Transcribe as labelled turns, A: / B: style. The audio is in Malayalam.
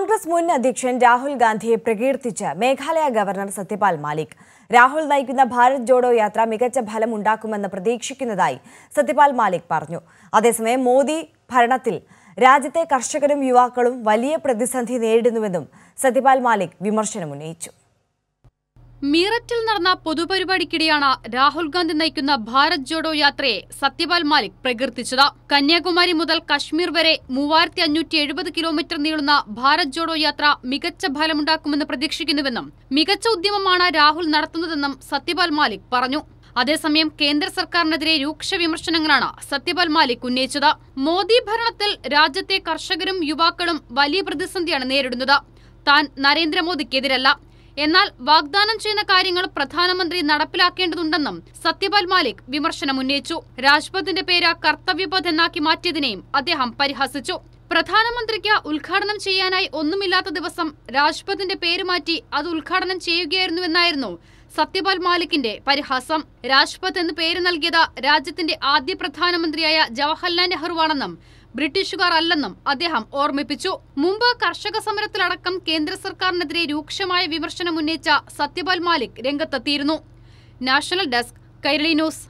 A: കോൺഗ്രസ് മുൻ അധ്യക്ഷൻ രാഹുൽ ഗാന്ധിയെ പ്രകീർത്തിച്ച് മേഘാലയ ഗവർണർ സത്യപാൽ മാലിക് രാഹുൽ നയിക്കുന്ന ഭാരത് ജോഡോ യാത്ര മികച്ച ഫലം ഉണ്ടാക്കുമെന്ന് പ്രതീക്ഷിക്കുന്നതായി സത്യപാൽ മാലിക് പറഞ്ഞു അതേസമയം മോദി ഭരണത്തിൽ രാജ്യത്തെ കർഷകരും യുവാക്കളും വലിയ പ്രതിസന്ധി നേരിടുന്നുവെന്നും സത്യപാൽ മാലിക് വിമർശനമുന്നയിച്ചു
B: മീററ്റിൽ നടന്ന പൊതുപരിപാടിക്കിടെയാണ് രാഹുൽ ഗാന്ധി നയിക്കുന്ന ഭാരത് ജോഡോ യാത്രയെ സത്യപാൽ മാലിക് പ്രകീർത്തിച്ചത് കന്യാകുമാരി മുതൽ കശ്മീർ വരെ മൂവായിരത്തി അഞ്ഞൂറ്റി എഴുപത് കിലോമീറ്റർ നീളുന്ന ഭാരത് ജോഡോ യാത്ര മികച്ച ഫലമുണ്ടാക്കുമെന്ന് പ്രതീക്ഷിക്കുന്നുവെന്നും മികച്ച ഉദ്യമമാണ് രാഹുൽ നടത്തുന്നതെന്നും സത്യപാൽ മാലിക് പറഞ്ഞു അതേസമയം കേന്ദ്ര സർക്കാരിനെതിരെ രൂക്ഷ വിമർശനങ്ങളാണ് സത്യപാൽ മാലിക് ഉന്നയിച്ചത് മോദി ഭരണത്തിൽ രാജ്യത്തെ കർഷകരും യുവാക്കളും വലിയ പ്രതിസന്ധിയാണ് നേരിടുന്നത് താൻ നരേന്ദ്രമോദിക്കെതിരല്ല എന്നാൽ വാഗ്ദാനം ചെയ്യുന്ന കാര്യങ്ങൾ പ്രധാനമന്ത്രി നടപ്പിലാക്കേണ്ടതുണ്ടെന്നും സത്യപാൽ മാലിക് വിമർശനം ഉന്നയിച്ചു രാജ്പഥിന്റെ പേര് കർത്തവ്യപഥ് എന്നാക്കി മാറ്റിയതിനെയും അദ്ദേഹം പരിഹസിച്ചു പ്രധാനമന്ത്രിക്ക് ഉദ്ഘാടനം ചെയ്യാനായി ഒന്നുമില്ലാത്ത ദിവസം രാജ്പഥിന്റെ പേര് മാറ്റി അത് ഉദ്ഘാടനം ചെയ്യുകയായിരുന്നുവെന്നായിരുന്നു സത്യപാൽ മാലിക്കിന്റെ പരിഹാസം രാജ്പഥ് എന്ന് പേര് നൽകിയത് രാജ്യത്തിന്റെ ആദ്യ പ്രധാനമന്ത്രിയായ ജവഹർലാൽ നെഹ്റുവാണെന്നും ബ്രിട്ടീഷുകാർ അല്ലെന്നും അദ്ദേഹം ഓർമ്മിപ്പിച്ചു മുമ്പ് കർഷക സമരത്തിലടക്കം കേന്ദ്ര സർക്കാരിനെതിരെ രൂക്ഷമായ വിമർശനം ഉന്നയിച്ച സത്യപാൽ മാലിക് രംഗത്തെത്തിയിരുന്നു നാഷണൽ ഡെസ്ക് കൈരളി ന്യൂസ്